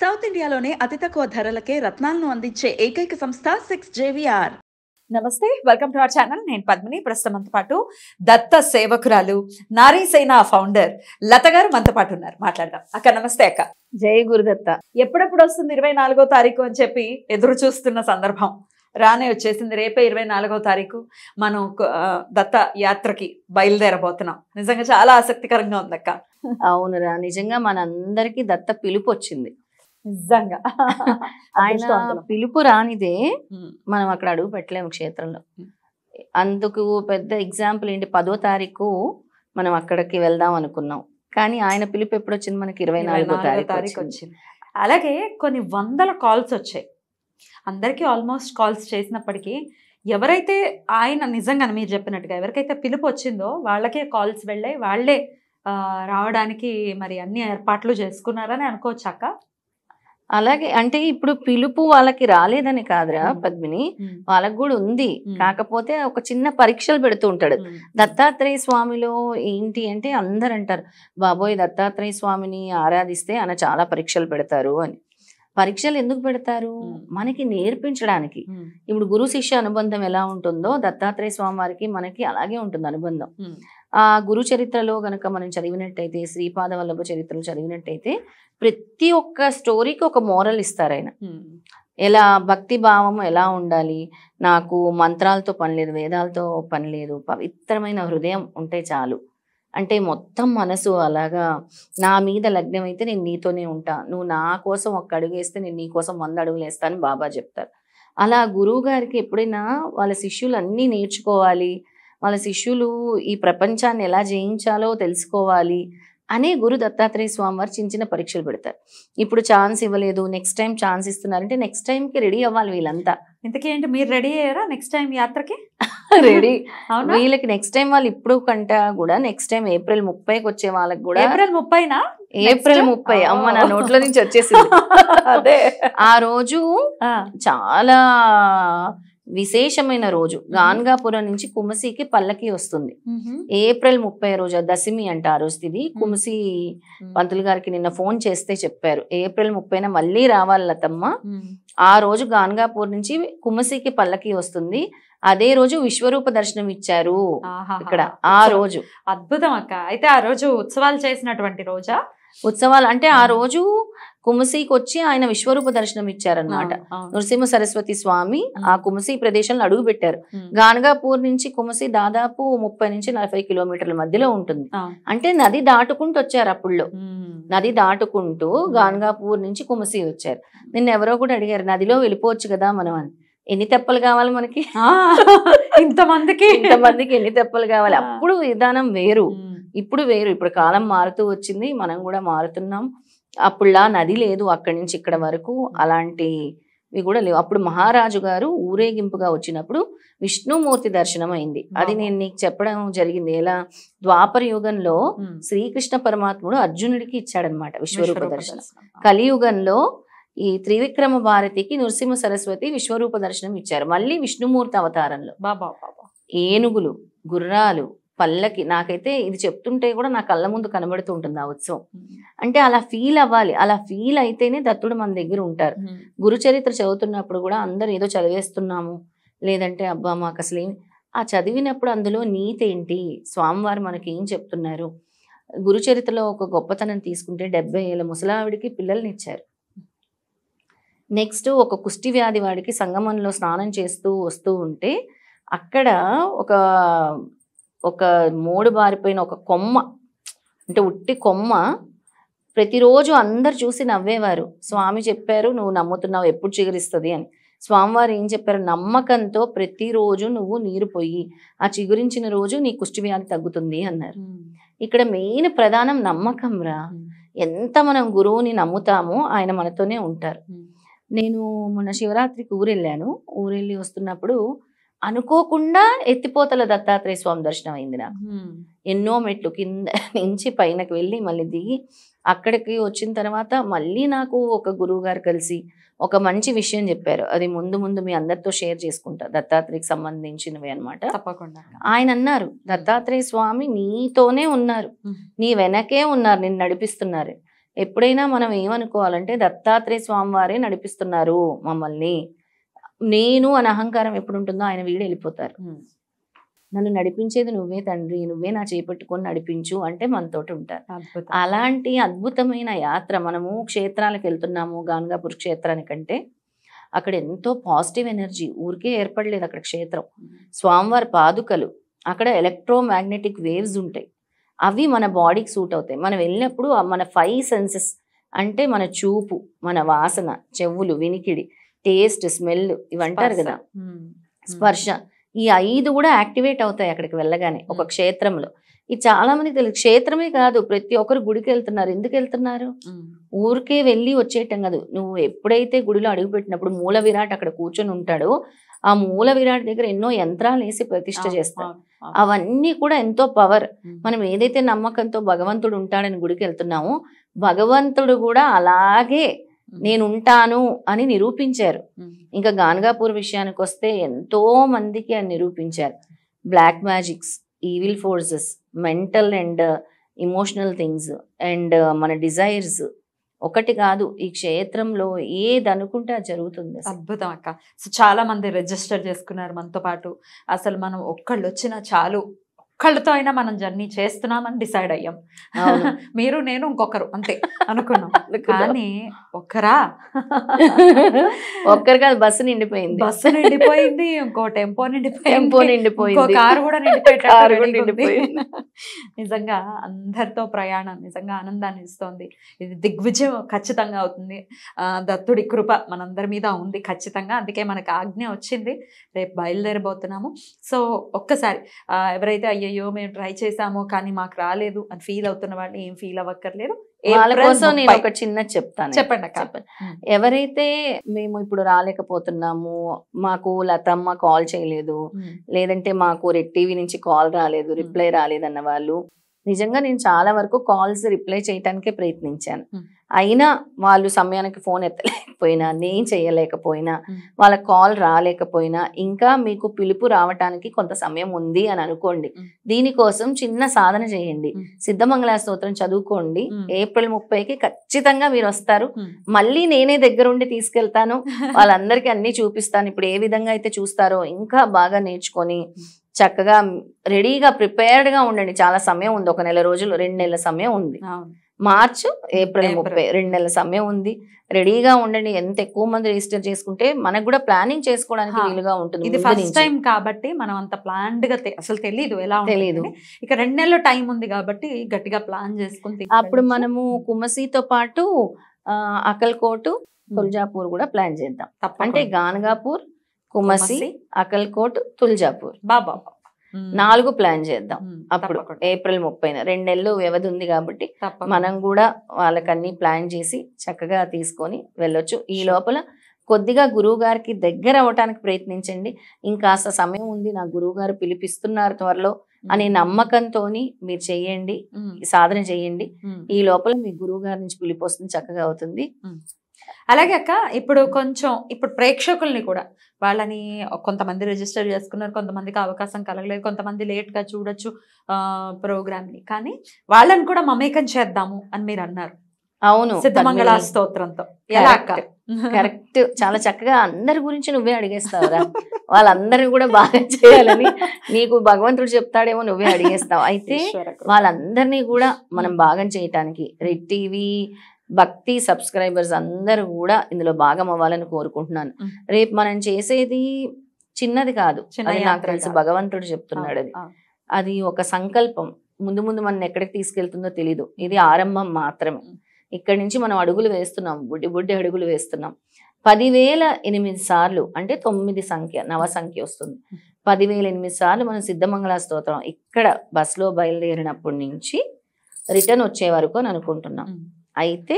south ఇండియాలోనే అతి తక్కువ ధరలకే రత్నాలను అందించే ఏకైక సంస్థ సిక్స్ జేవిఆర్ నమస్తే వెల్కమ్ టు అవర్ ఛానల్ నేను పద్మిని ప్రస్తుతం మనతో పాటు దత్త సేవకురాలు నారీ సేనా ఫౌండర్ లత గారు మనతో పాటు ఉన్నారు మాట్లాడదాం అక్క నమస్తే అక్క జై గురుదత్త ఎప్పుడెప్పుడు వస్తుంది ఇరవై నాలుగో తారీఖు అని చెప్పి ఎదురు చూస్తున్న సందర్భం రానే వచ్చేసింది రేపే ఇరవై నాలుగో తారీఖు మనం దత్త యాత్రకి బయలుదేరబోతున్నాం నిజంగా చాలా ఆసక్తికరంగా ఉంది అక్క అవునురా నిజంగా మనందరికీ దత్త పిలుపు వచ్చింది నిజంగా ఆయన పిలుపు రానిదే మనం అక్కడ అడుగు పెట్టలేము క్షేత్రంలో అందుకు పెద్ద ఎగ్జాంపుల్ ఏంటి పదో తారీఖు మనం అక్కడికి వెళ్దాం అనుకున్నాం కానీ ఆయన పిలుపు ఎప్పుడు వచ్చింది మనకి ఇరవై నాలుగో తారీఖు వచ్చింది అలాగే కొన్ని వందల కాల్స్ వచ్చాయి అందరికీ ఆల్మోస్ట్ కాల్స్ చేసినప్పటికీ ఎవరైతే ఆయన నిజంగా మీరు చెప్పినట్టుగా ఎవరికైతే పిలుపు వచ్చిందో వాళ్ళకే కాల్స్ వెళ్ళాయి వాళ్ళే రావడానికి మరి అన్ని ఏర్పాట్లు చేసుకున్నారని అనుకోవచ్చాక అలాగే అంటే ఇప్పుడు పిలుపు వాళ్ళకి రాలేదని కాదురా పద్మిని వాళ్ళకి కూడా ఉంది కాకపోతే ఒక చిన్న పరీక్షలు పెడుతూ ఉంటాడు దత్తాత్రేయ స్వామిలో ఏంటి అంటే అందరు అంటారు బాబోయ్ దత్తాత్రేయ స్వామిని ఆరాధిస్తే ఆయన చాలా పరీక్షలు పెడతారు అని పరీక్షలు ఎందుకు పెడతారు మనకి నేర్పించడానికి ఇప్పుడు గురు శిష్య అనుబంధం ఎలా ఉంటుందో దత్తాత్రేయ స్వామి వారికి మనకి అలాగే ఉంటుంది అనుబంధం ఆ గురు చరిత్రలో గనక మనం చదివినట్టయితే శ్రీపాద వల్లభ చరిత్రలు చదివినట్టయితే ప్రతి ఒక్క స్టోరీకి ఒక మోరల్ ఇస్తారు ఆయన ఎలా భక్తి భావం ఎలా ఉండాలి నాకు మంత్రాలతో పని లేదు వేదాలతో పని లేదు పవిత్రమైన హృదయం ఉంటే చాలు అంటే మొత్తం మనసు అలాగా నా మీద లగ్నం అయితే నేను నీతోనే ఉంటా నువ్వు నా కోసం ఒక్క అడుగు వేస్తే నేను నీ కోసం వంద అడుగులు అని బాబా చెప్తారు అలా గురువు గారికి ఎప్పుడైనా వాళ్ళ శిష్యులు అన్నీ నేర్చుకోవాలి వాళ్ళ శిష్యులు ఈ ప్రపంచాన్ని ఎలా జయించాలో తెలుసుకోవాలి అనే గురు దత్తాత్రేయ స్వామి వారు చిన్న చిన్న పరీక్షలు పెడతారు ఇప్పుడు ఛాన్స్ ఇవ్వలేదు నెక్స్ట్ టైం ఛాన్స్ ఇస్తున్నారంటే నెక్స్ట్ టైంకి రెడీ అవ్వాలి వీళ్ళంతా ఇంతకీ ఏంటి మీరు రెడీ అయ్యారా నెక్స్ట్ టైం యాత్రకి రెడీ వీళ్ళకి నెక్స్ట్ టైం వాళ్ళు ఇప్పుడు కంట కూడా నెక్స్ట్ టైం ఏప్రిల్ ముప్పైకి వచ్చే వాళ్ళకి కూడా ఏప్రిల్ ముప్పైనా ఏప్రిల్ ముప్పై అమ్మ నా నోట్లో నుంచి వచ్చేసి అదే ఆ రోజు చాలా విశేషమైన రోజు గాన్గాపురం నుంచి కుమసికి పల్లకి వస్తుంది ఏప్రిల్ ముప్పై రోజు దశమి అంట ఆ రోజు ఇది కుమసి పంతులు గారికి నిన్న ఫోన్ చేస్తే చెప్పారు ఏప్రిల్ ముప్పైన మళ్ళీ రావాలి లతమ్మ ఆ రోజు గాన్గాపూర్ నుంచి కుమసికి పల్లకి వస్తుంది అదే రోజు విశ్వరూప దర్శనం ఇచ్చారు ఇక్కడ ఆ రోజు అద్భుతం అక్క అయితే ఆ రోజు ఉత్సవాలు చేసినటువంటి రోజా ఉత్సవాలు అంటే ఆ రోజు కుమసికి వచ్చి ఆయన విశ్వరూప దర్శనం ఇచ్చారనమాట నృసింహ సరస్వతి స్వామి ఆ కుమసి ప్రదేశంలో అడుగు పెట్టారు గానగాపూర్ నుంచి కుమసి దాదాపు ముప్పై నుంచి నలభై కిలోమీటర్ల మధ్యలో ఉంటుంది అంటే నది దాటుకుంటూ వచ్చారు అప్పుడులో నది దాటుకుంటూ గానగాపూర్ నుంచి కుమసి వచ్చారు నిన్న ఎవరో కూడా అడిగారు నదిలో వెళ్ళిపోవచ్చు కదా మనం అని ఎన్ని తెప్పలు కావాలి మనకి ఇంతమందికి ఇంతమందికి ఎన్ని తెప్పలు కావాలి అప్పుడు విధానం వేరు ఇప్పుడు వేరు ఇప్పుడు కాలం మారుతూ వచ్చింది మనం కూడా మారుతున్నాం అప్పుడులా నది లేదు అక్కడి నుంచి ఇక్కడ వరకు అలాంటివి కూడా లేవు అప్పుడు మహారాజు గారు ఊరేగింపుగా వచ్చినప్పుడు విష్ణుమూర్తి దర్శనం అయింది అది నేను నీకు చెప్పడం జరిగింది ఎలా ద్వాపర యుగంలో శ్రీకృష్ణ పరమాత్ముడు అర్జునుడికి ఇచ్చాడనమాట విశ్వరూప దర్శనం కలియుగంలో ఈ త్రివిక్రమ భారతికి నృసింహ సరస్వతి విశ్వరూప దర్శనం ఇచ్చారు మళ్ళీ విష్ణుమూర్తి అవతారంలో బాబా బాబా ఏనుగులు గుర్రాలు పల్లకి నాకైతే ఇది చెప్తుంటే కూడా నా కళ్ళ ముందు కనబడుతూ ఉంటుంది ఆ ఉత్సవం అంటే అలా ఫీల్ అవ్వాలి అలా ఫీల్ అయితేనే దత్తుడు మన దగ్గర ఉంటారు గురుచరిత్ర చదువుతున్నప్పుడు కూడా అందరు ఏదో చదివేస్తున్నాము లేదంటే అబ్బా మాకు అసలు ఆ చదివినప్పుడు అందులో నీతి ఏంటి స్వామివారు మనకి ఏం చెప్తున్నారు గురుచరిత్రలో ఒక గొప్పతనం తీసుకుంటే డెబ్బై ఏళ్ళ ముసలావిడికి పిల్లల్ని ఇచ్చారు నెక్స్ట్ ఒక కుష్టి వ్యాధి వాడికి సంగమంలో స్నానం చేస్తూ వస్తూ ఉంటే అక్కడ ఒక ఒక మూడు బారిపోయిన ఒక కొమ్మ అంటే ఉట్టి కొమ్మ ప్రతిరోజు అందరు చూసి నవ్వేవారు స్వామి చెప్పారు నువ్వు నమ్ముతున్నావు ఎప్పుడు చిగురిస్తుంది అని స్వామివారు ఏం చెప్పారు నమ్మకంతో ప్రతిరోజు నువ్వు నీరు పోయి ఆ చిగురించిన రోజు నీ వ్యాధి తగ్గుతుంది అన్నారు ఇక్కడ మెయిన్ ప్రధానం నమ్మకం రా ఎంత మనం గురువుని నమ్ముతామో ఆయన మనతోనే ఉంటారు నేను మొన్న శివరాత్రికి ఊరెళ్ళాను ఊరెళ్ళి వస్తున్నప్పుడు అనుకోకుండా ఎత్తిపోతల దత్తాత్రేయ స్వామి దర్శనం అయింది నాకు ఎన్నో మెట్లు కింద నుంచి పైనకి వెళ్ళి మళ్ళీ దిగి అక్కడికి వచ్చిన తర్వాత మళ్ళీ నాకు ఒక గురువు గారు కలిసి ఒక మంచి విషయం చెప్పారు అది ముందు ముందు మీ అందరితో షేర్ చేసుకుంటా దత్తాత్రేయకి సంబంధించినవి అనమాట తప్పకుండా ఆయన అన్నారు దత్తాత్రేయ స్వామి నీతోనే ఉన్నారు నీ వెనకే ఉన్నారు నిన్ను నడిపిస్తున్నారు ఎప్పుడైనా మనం ఏమనుకోవాలంటే దత్తాత్రేయ స్వామి వారే నడిపిస్తున్నారు మమ్మల్ని నేను అని అహంకారం ఎప్పుడు ఉంటుందో ఆయన వీడు వెళ్ళిపోతారు నన్ను నడిపించేది నువ్వే తండ్రి నువ్వే నా చేపట్టుకొని నడిపించు అంటే మనతోటి ఉంటారు అలాంటి అద్భుతమైన యాత్ర మనము క్షేత్రాలకు వెళ్తున్నాము గాన్గాపూర్ క్షేత్రానికంటే అక్కడ ఎంతో పాజిటివ్ ఎనర్జీ ఊరికే ఏర్పడలేదు అక్కడ క్షేత్రం స్వామివారి పాదుకలు అక్కడ ఎలక్ట్రోమాగ్నెటిక్ వేవ్స్ ఉంటాయి అవి మన బాడీకి సూట్ అవుతాయి మనం వెళ్ళినప్పుడు మన ఫైవ్ సెన్సెస్ అంటే మన చూపు మన వాసన చెవులు వినికిడి టేస్ట్ స్మెల్ ఇవి అంటారు కదా స్పర్శ ఈ ఐదు కూడా యాక్టివేట్ అవుతాయి అక్కడికి వెళ్ళగానే ఒక క్షేత్రంలో ఇది చాలా మంది తెలుసు క్షేత్రమే కాదు ప్రతి ఒక్కరు గుడికి వెళ్తున్నారు ఎందుకు వెళ్తున్నారు ఊరికే వెళ్ళి వచ్చేయటం కాదు నువ్వు ఎప్పుడైతే గుడిలో అడుగుపెట్టినప్పుడు మూల విరాట్ అక్కడ కూర్చొని ఉంటాడో ఆ మూల విరాట్ దగ్గర ఎన్నో యంత్రాలు వేసి ప్రతిష్ట చేస్తారు అవన్నీ కూడా ఎంతో పవర్ మనం ఏదైతే నమ్మకంతో భగవంతుడు ఉంటాడని గుడికి వెళ్తున్నామో భగవంతుడు కూడా అలాగే నేను ఉంటాను అని నిరూపించారు ఇంకా గాన్గాపూర్ విషయానికి వస్తే ఎంతో మందికి అని నిరూపించారు black magics evil forces mental and emotional things and మన డిజైర్స్ ఒకటి కాదు ఈ క్షేత్రంలో ఏది అనుకుంటే జరుగుతుంది అద్భుతం అక్క సో చాలా మంది రిజిస్టర్ చేసుకున్నారు మనతో పాటు అసలు మనం ఒక్కళ్ళు వచ్చినా చాలు ఒక్కళ్ళతో అయినా మనం జర్నీ చేస్తున్నామని డిసైడ్ అయ్యాం మీరు నేను ఇంకొకరు అంతే అనుకున్నాం కానీ ఒక్కరా ఒక్కరు కాదు బస్సు నిండిపోయింది బస్సు నిండిపోయింది ఇంకో టెంపో నిండిపోయింది టెంపో నిండిపోయింది కారు కూడా నిండిపోయింది నిజంగా అందరితో ప్రయాణం నిజంగా ఆనందాన్ని ఇస్తోంది ఇది దిగ్విజయం ఖచ్చితంగా అవుతుంది దత్తుడి కృప మనందరి మీద ఉంది ఖచ్చితంగా అందుకే మనకు ఆజ్ఞ వచ్చింది రేపు బయలుదేరబోతున్నాము సో ఒక్కసారి ఎవరైతే అయ్యి అయ్యో మేము ట్రై చేసాము కానీ మాకు రాలేదు అని ఫీల్ అవుతున్న వాళ్ళు ఏం ఫీల్ అవ్వక్కర్లేదు వాళ్ళ కోసం నేను ఒక చిన్న చెప్తాను చెప్పండి చెప్పండి ఎవరైతే మేము ఇప్పుడు రాలేకపోతున్నాము మాకు లతమ్మ కాల్ చేయలేదు లేదంటే మాకు రెడ్ టీవీ నుంచి కాల్ రాలేదు రిప్లై రాలేదు అన్న వాళ్ళు నిజంగా నేను చాలా వరకు కాల్స్ రిప్లై చేయటానికే ప్రయత్నించాను అయినా వాళ్ళు సమయానికి ఫోన్ ఎత్తలేకపోయినా నేను చేయలేకపోయినా వాళ్ళ కాల్ రాలేకపోయినా ఇంకా మీకు పిలుపు రావటానికి కొంత సమయం ఉంది అని అనుకోండి దీనికోసం చిన్న సాధన చేయండి సిద్ధమంగళ స్తోత్రం చదువుకోండి ఏప్రిల్ ముప్పైకి ఖచ్చితంగా మీరు వస్తారు మళ్ళీ నేనే దగ్గరుండి తీసుకెళ్తాను వాళ్ళందరికీ అన్ని చూపిస్తాను ఇప్పుడు ఏ విధంగా అయితే చూస్తారో ఇంకా బాగా నేర్చుకొని చక్కగా రెడీగా ప్రిపేర్డ్గా ఉండండి చాలా సమయం ఉంది ఒక నెల రోజులు రెండు నెలల సమయం ఉంది మార్చ్ ఏప్రిల్ ముప్పై రెండు నెలల సమయం ఉంది రెడీగా ఉండండి ఎంత ఎక్కువ మంది రిజిస్టర్ చేసుకుంటే మనకు కూడా ప్లానింగ్ చేసుకోవడానికి వీలుగా ఉంటుంది ఇది ఫస్ట్ టైం కాబట్టి మనం అంత ప్లాన్డ్ గా అసలు తెలియదు ఎలా తెలియదు ఇక రెండు నెలల టైం ఉంది కాబట్టి గట్టిగా ప్లాన్ చేసుకుంటే అప్పుడు మనము కుమసితో పాటు అకల్కోటు తుల్జాపూర్ కూడా ప్లాన్ చేద్దాం అంటే గానగాపూర్ కుమసి అకల్కోట్ తుల్జాపూర్ బాబా నాలుగు ప్లాన్ చేద్దాం అప్పుడు ఏప్రిల్ ముప్పై రెండు నెలలు వ్యవధి ఉంది కాబట్టి మనం కూడా వాళ్ళకన్నీ ప్లాన్ చేసి చక్కగా తీసుకొని వెళ్ళొచ్చు ఈ లోపల కొద్దిగా గురువు గారికి దగ్గర అవటానికి ప్రయత్నించండి ఇంకాస్త సమయం ఉంది నా గురువు గారు పిలిపిస్తున్నారు త్వరలో అనే నమ్మకంతో మీరు చేయండి సాధన చేయండి ఈ లోపల మీ గురువు గారి నుంచి పిలిపి వస్తుంది చక్కగా అవుతుంది అలాగే అక్క ఇప్పుడు కొంచెం ఇప్పుడు ప్రేక్షకుల్ని కూడా వాళ్ళని కొంతమంది రిజిస్టర్ చేసుకున్నారు కొంతమందికి అవకాశం కలగలేదు కొంతమంది లేట్గా చూడొచ్చు ప్రోగ్రామ్ని కానీ వాళ్ళని కూడా మమేకం చేద్దాము అని మీరు అన్నారు అవును సిద్ధమంగళ స్తోత్రంతో ఎలా అక్క కరెక్ట్ చాలా చక్కగా అందరి గురించి నువ్వే అడిగేస్తావురా వాళ్ళందరినీ కూడా బాగా చేయాలని నీకు భగవంతుడు చెప్తాడేమో నువ్వే అడిగేస్తావు అయితే వాళ్ళందరినీ కూడా మనం బాగా చేయటానికి రెడ్ టీవీ భక్తి సబ్స్క్రైబర్స్ అందరూ కూడా ఇందులో భాగం అవ్వాలని కోరుకుంటున్నాను రేపు మనం చేసేది చిన్నది కాదు అది నాకు తెలిసి భగవంతుడు చెప్తున్నాడు అది అది ఒక సంకల్పం ముందు ముందు మనం ఎక్కడికి తీసుకెళ్తుందో తెలీదు ఇది ఆరంభం మాత్రమే ఇక్కడి నుంచి మనం అడుగులు వేస్తున్నాం బుడ్డి బుడ్డి అడుగులు వేస్తున్నాం పదివేల ఎనిమిది సార్లు అంటే తొమ్మిది సంఖ్య నవ సంఖ్య వస్తుంది పదివేల ఎనిమిది సార్లు మనం సిద్ధమంగళ స్తోత్రం ఇక్కడ లో బయలుదేరినప్పటి నుంచి రిటర్న్ వచ్చే వరకు అని అనుకుంటున్నాం అయితే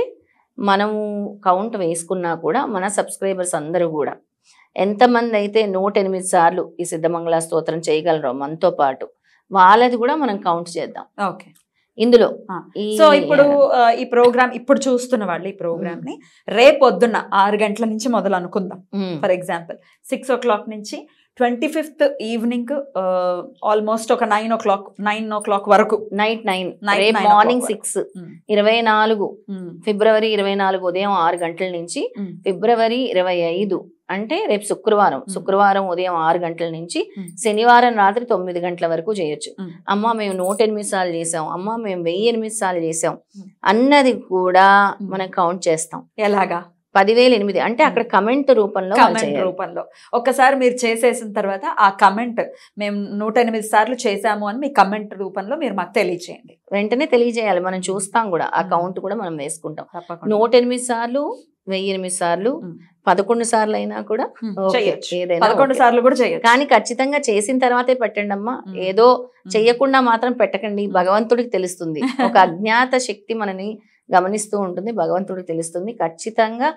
మనము కౌంట్ వేసుకున్నా కూడా మన సబ్స్క్రైబర్స్ అందరూ కూడా ఎంతమంది అయితే నూట ఎనిమిది సార్లు ఈ సిద్ధమంగళ స్తోత్రం చేయగలరో మనతో పాటు వాళ్ళది కూడా మనం కౌంట్ చేద్దాం ఓకే ఇందులో సో ఇప్పుడు ఈ ప్రోగ్రామ్ ఇప్పుడు చూస్తున్న వాళ్ళు ఈ ప్రోగ్రామ్ ని రేపు పొద్దున్న ఆరు గంటల నుంచి మొదలు అనుకుందాం for example six o'clock నుంచి ట్వంటీ ఫిఫ్త్ ఈవినింగ్ ఆల్మోస్ట్ ఒక nine o'clock nine o'clock వరకు నైట్ నైన్ మార్నింగ్ సిక్స్ ఇరవై నాలుగు ఫిబ్రవరి ఇరవై నాలుగు ఉదయం ఆరు గంటల నుంచి ఫిబ్రవరి ఇరవై ఐదు అంటే రేపు శుక్రవారం శుక్రవారం ఉదయం ఆరు గంటల నుంచి శనివారం రాత్రి తొమ్మిది గంటల వరకు చేయొచ్చు అమ్మ మేము నూట ఎనిమిది సార్లు చేసాం అమ్మ మేము వెయ్యి ఎనిమిది సార్లు చేసాం అన్నది కూడా మనం కౌంట్ చేస్తాం ఎలాగా పదివేలు ఎనిమిది అంటే అక్కడ కమెంట్ రూపంలో కమెంట్ రూపంలో ఒకసారి మీరు చేసేసిన తర్వాత ఆ కమెంట్ మేము నూట ఎనిమిది సార్లు చేశాము అని మీ కమెంట్ రూపంలో మీరు మాకు తెలియజేయండి వెంటనే తెలియజేయాలి మనం చూస్తాం కూడా ఆ కౌంట్ కూడా మనం వేసుకుంటాం నూట ఎనిమిది సార్లు వెయ్యి ఎనిమిది సార్లు పదకొండు సార్లు అయినా కూడా పదకొండు సార్లు కూడా చేయొచ్చు కానీ ఖచ్చితంగా చేసిన తర్వాతే పెట్టండి అమ్మా ఏదో చెయ్యకుండా మాత్రం పెట్టకండి భగవంతుడికి తెలుస్తుంది ఒక అజ్ఞాత శక్తి మనని గమనిస్తూ ఉంటుంది భగవంతుడు తెలుస్తుంది ఖచ్చితంగా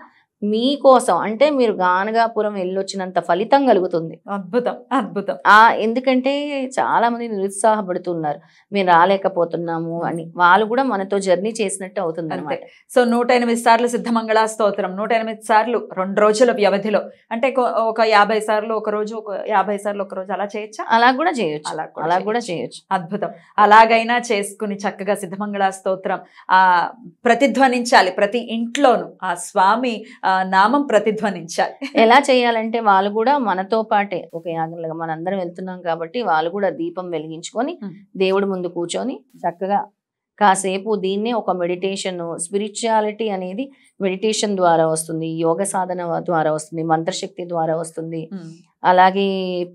మీకోసం అంటే మీరు గానగాపురం వెళ్ళొచ్చినంత ఫలితం కలుగుతుంది అద్భుతం అద్భుతం ఆ ఎందుకంటే చాలా మంది నిరుత్సాహపడుతున్నారు మేము రాలేకపోతున్నాము అని వాళ్ళు కూడా మనతో జర్నీ చేసినట్టు అవుతుంది అంతే సో నూట ఎనిమిది సార్లు సిద్ధమంగళ స్తోత్రం నూట ఎనిమిది సార్లు రెండు రోజుల వ్యవధిలో అంటే ఒక యాభై సార్లు ఒక రోజు ఒక యాభై సార్లు ఒక రోజు అలా చేయొచ్చు అలా కూడా చేయొచ్చు అలా కూడా చేయొచ్చు అద్భుతం అలాగైనా చేసుకుని చక్కగా సిద్ధమంగళ స్తోత్రం ఆ ప్రతిధ్వనించాలి ప్రతి ఇంట్లోనూ ఆ స్వామి నామం ప్రతిధ్వనించాలి ఎలా చేయాలంటే వాళ్ళు కూడా మనతో పాటే ఒక యాగంలో మనందరం వెళ్తున్నాం కాబట్టి వాళ్ళు కూడా దీపం వెలిగించుకొని దేవుడి ముందు కూర్చొని చక్కగా కాసేపు దీన్నే ఒక మెడిటేషన్ స్పిరిచువాలిటీ అనేది మెడిటేషన్ ద్వారా వస్తుంది యోగ సాధన ద్వారా వస్తుంది మంత్రశక్తి ద్వారా వస్తుంది అలాగే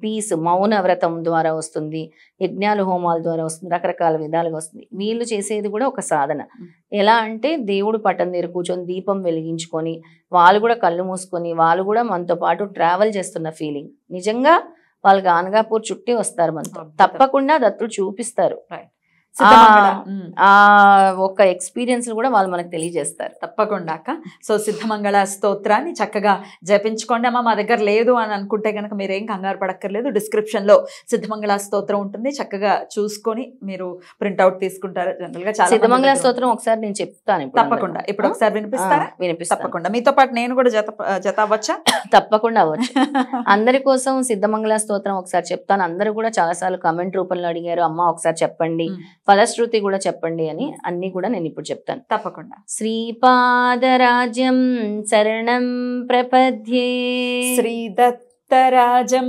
పీస్ మౌన వ్రతం ద్వారా వస్తుంది యజ్ఞాలు హోమాల ద్వారా వస్తుంది రకరకాల విధాలుగా వస్తుంది వీళ్ళు చేసేది కూడా ఒక సాధన ఎలా అంటే దేవుడు పట్టం దగ్గర కూర్చొని దీపం వెలిగించుకొని వాళ్ళు కూడా కళ్ళు మూసుకొని వాళ్ళు కూడా మనతో పాటు ట్రావెల్ చేస్తున్న ఫీలింగ్ నిజంగా వాళ్ళు గానగాపూర్ చుట్టి వస్తారు మనతో తప్పకుండా దత్తులు చూపిస్తారు ఒక ఎక్స్పీరియన్స్ కూడా వాళ్ళు మనకు తెలియజేస్తారు తప్పకుండా అక్క సో సిద్ధమంగళ స్తోత్రాన్ని చక్కగా జపించుకోండి అమ్మ మా దగ్గర లేదు అని అనుకుంటే కనుక మీరేం కంగారు పడక్కర్లేదు డిస్క్రిప్షన్లో సిద్ధమంగళ స్తోత్రం ఉంటుంది చక్కగా చూసుకొని మీరు ప్రింట్అవుట్ తీసుకుంటారు జనరల్గా చాలా సిద్ధమంగళ స్తోత్రం ఒకసారి నేను చెప్తాను తప్పకుండా ఇప్పుడు ఒకసారి వినిపిస్తారా వినిపిస్తా తప్పకుండా మీతో పాటు నేను కూడా జత జత అవ్వచ్చా తప్పకుండా అవ్వచ్చు అందరి కోసం సిద్ధమంగళ స్తోత్రం ఒకసారి చెప్తాను అందరూ కూడా చాలాసార్లు కమెంట్ రూపంలో అడిగారు అమ్మ ఒకసారి చెప్పండి ఫలశ్రుతి కూడా చెప్పండి అని అన్ని కూడా నేను ఇప్పుడు చెప్తాను తప్పకుండా శ్రీపాదరాజ్యం శరణం ప్రపద్యే శ్రీదత్తరాజం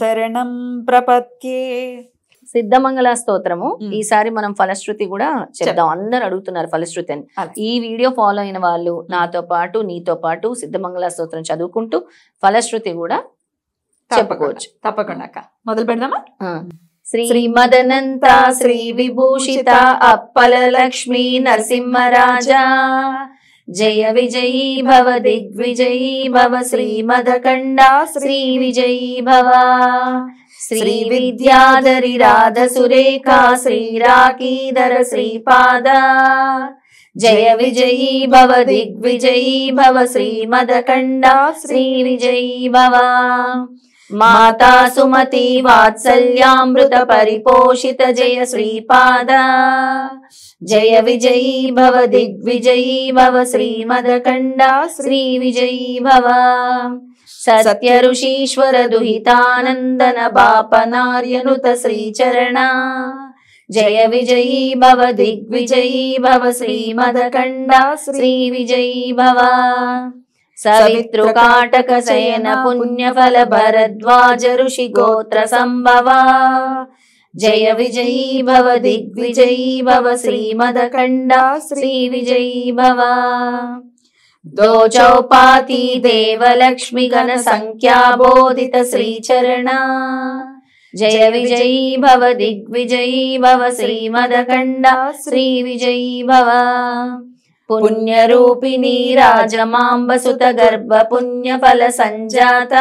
శరణం ప్రపద్యే సిద్ధమంగళ స్తోత్రము ఈసారి మనం ఫలశ్రుతి కూడా చెప్దాం అందరు అడుగుతున్నారు ఫలశ్రుతి అని ఈ వీడియో ఫాలో అయిన వాళ్ళు నాతో పాటు నీతో పాటు సిద్ధమంగళ స్తోత్రం చదువుకుంటూ ఫలశ్రుతి కూడా చెప్పుకోవచ్చు తప్పకుండా అక్క మొదలు పెడదామా శ్రీమదనంత శ్రీ విభూషిత అప్పల లక్ష్మీ నరసింహరాజా జయ విజయీ భవ దిగ్విజయీ భవ శ్రీమదకండ శ్రీ విజయీ భవ శ్రీ విద్యాధరి రాధ సురేఖా శ్రీరాకీధర శ్రీపాద జయ విజయీ భవ దిగ్విజయీ భవ శ్రీమదకండ శ్రీ విజయీ భవ माता सुमती वात्सल्यामृत परिपोषित जय श्रीपाद जय विजयी भव दिग्विजयी भव श्रीमदकण्डा श्रीविजयी भव सत्यऋषीश्वर दुहितानन्दनपाप नार्यनुत श्रीचरणा जय विजयी भव दिग्विजयी भव श्रीमदकण्डा श्रीविजयी भव सवितृकाटकसेन गोत्र ऋषिगोत्रसम्भवा जय विजयी भव दिग्विजयी भव श्रीमदखण्डा श्रीविजयी भव संख्या चपाति श्री श्रीचरणा जय विजयी भव दिग्विजयी भव श्रीमदखण्डा श्रीविजयी भव పుణ్యరూపిణీ రాజమాంబసుత గర్భ పుణ్యఫల సంజాత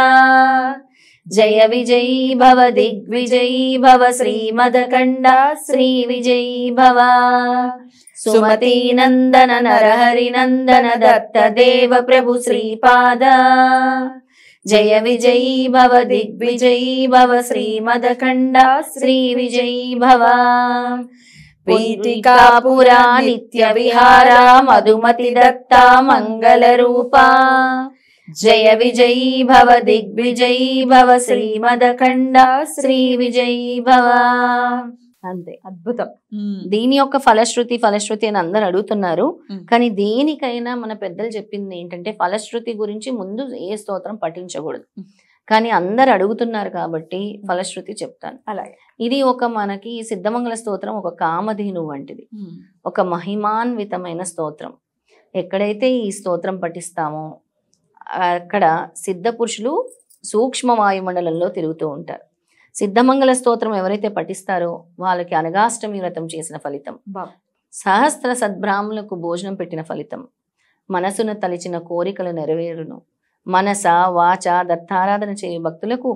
జయ విజయీ భవ దిగ్విజయీ భవ శ్రీమదకండ శ్రీ విజయీ భవ సుమతీ నందన నరహరి నందన దత్త దేవ ప్రభు శ్రీపాద జయ విజయీ భవ దిగ్విజయీ భవ శ్రీమదఖండ శ్రీ విజయీ భవ మధుమతి नित्यविहारा మంగళ రూపా జయ విజయీ భవ దిగ్విజయీ భవ శ్రీమదఖండ శ్రీ విజయీ భవ అంతే అద్భుతం దీని యొక్క ఫలశ్రుతి ఫలశ్రుతి అని అందరు అడుగుతున్నారు కానీ దేనికైనా మన పెద్దలు చెప్పింది ఏంటంటే ఫలశ్రుతి గురించి ముందు ఏ స్తోత్రం పఠించకూడదు కానీ అందరు అడుగుతున్నారు కాబట్టి ఫలశ్రుతి చెప్తాను అలాగే ఇది ఒక మనకి సిద్ధమంగళ స్తోత్రం ఒక కామధేను వంటిది ఒక మహిమాన్వితమైన స్తోత్రం ఎక్కడైతే ఈ స్తోత్రం పఠిస్తామో అక్కడ సిద్ధ పురుషులు సూక్ష్మ వాయుమండలంలో తిరుగుతూ ఉంటారు సిద్ధమంగళ స్తోత్రం ఎవరైతే పఠిస్తారో వాళ్ళకి అనగాష్టమి వ్రతం చేసిన ఫలితం సహస్ర సద్బ్రాహ్మణులకు భోజనం పెట్టిన ఫలితం మనసును తలిచిన కోరికలు నెరవేరును మనస వాచ దత్తారాధన చేయు భక్తులకు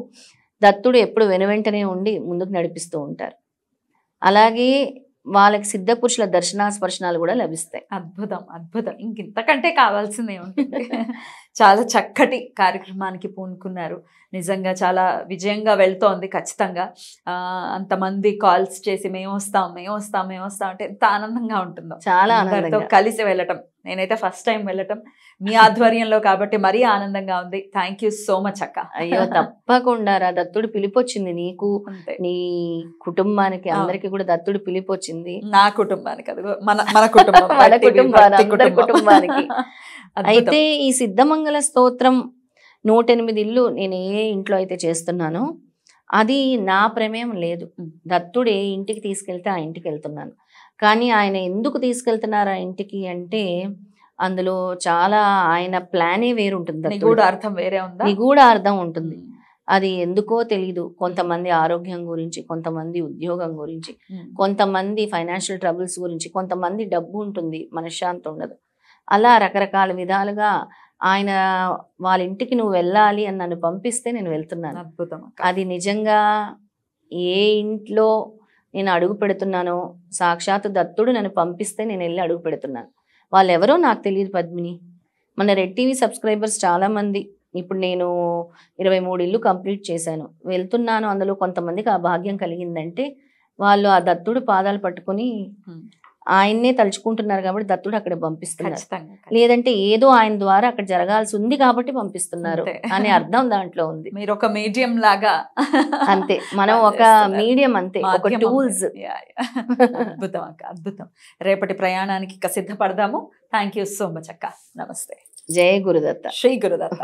దత్తుడు ఎప్పుడు వెనువెంటనే ఉండి ముందుకు నడిపిస్తూ ఉంటారు అలాగే వాళ్ళకి సిద్ధ పురుషుల దర్శన స్పర్శనాలు కూడా లభిస్తాయి అద్భుతం అద్భుతం ఇంకింతకంటే కావాల్సిందే ఉంటుంది చాలా చక్కటి కార్యక్రమానికి పూనుకున్నారు నిజంగా చాలా విజయంగా వెళ్తోంది ఖచ్చితంగా అంతమంది కాల్స్ చేసి మేము వస్తాం మేము వస్తాం మేము వస్తాం అంటే ఎంత ఆనందంగా ఉంటుందో చాలా ఆనందంతో కలిసి వెళ్ళటం నేనైతే ఫస్ట్ టైం వెళ్ళటం మీ ఆధ్వర్యంలో కాబట్టి మరీ ఆనందంగా ఉంది థ్యాంక్ యూ సో మచ్ అక్క అయ్యో తప్పకుండా రా దత్తుడు పిలిపొచ్చింది నీకు నీ కుటుంబానికి అందరికి కూడా దత్తుడు పిలిపొచ్చింది నా కుటుంబానికి అది మన మన కుటుంబం కుటుంబానికి అయితే ఈ సిద్ధమంగళ స్తోత్రం నూట ఎనిమిది ఇల్లు నేను ఏ ఇంట్లో అయితే చేస్తున్నానో అది నా ప్రమేయం లేదు దత్తుడు ఏ ఇంటికి తీసుకెళ్తే ఆ ఇంటికి వెళ్తున్నాను కానీ ఆయన ఎందుకు తీసుకెళ్తున్నారు ఇంటికి అంటే అందులో చాలా ఆయన ప్లానే వేరు ఉంటుంది నిగూఢ అర్థం వేరే ఉంది నిగూఢ అర్థం ఉంటుంది అది ఎందుకో తెలీదు కొంతమంది ఆరోగ్యం గురించి కొంతమంది ఉద్యోగం గురించి కొంతమంది ఫైనాన్షియల్ ట్రబుల్స్ గురించి కొంతమంది డబ్బు ఉంటుంది మనశ్శాంతి ఉండదు అలా రకరకాల విధాలుగా ఆయన వాళ్ళ ఇంటికి నువ్వు వెళ్ళాలి అని నన్ను పంపిస్తే నేను వెళ్తున్నాను అద్భుతం అది నిజంగా ఏ ఇంట్లో నేను అడుగు పెడుతున్నానో సాక్షాత్ దత్తుడు నన్ను పంపిస్తే నేను వెళ్ళి అడుగు పెడుతున్నాను వాళ్ళెవరో నాకు తెలియదు పద్మిని మన రెడ్ టీవీ సబ్స్క్రైబర్స్ చాలామంది ఇప్పుడు నేను ఇరవై మూడు ఇల్లు కంప్లీట్ చేశాను వెళ్తున్నాను అందులో కొంతమందికి ఆ భాగ్యం కలిగిందంటే వాళ్ళు ఆ దత్తుడు పాదాలు పట్టుకొని ఆయన్నే తలుచుకుంటున్నారు కాబట్టి దత్తుడు అక్కడ పంపిస్తున్నారు లేదంటే ఏదో ఆయన ద్వారా అక్కడ జరగాల్సి ఉంది కాబట్టి పంపిస్తున్నారు అనే అర్థం దాంట్లో ఉంది మీరు ఒక మీడియం లాగా అంతే మనం ఒక మీడియం అంతే ఒక టూల్స్ అద్భుతం అక్క అద్భుతం రేపటి ప్రయాణానికి ఇక సిద్ధపడదాము థ్యాంక్ సో మచ్ అక్క నమస్తే జయ గురుదత్త శ్రీ గురుదత్త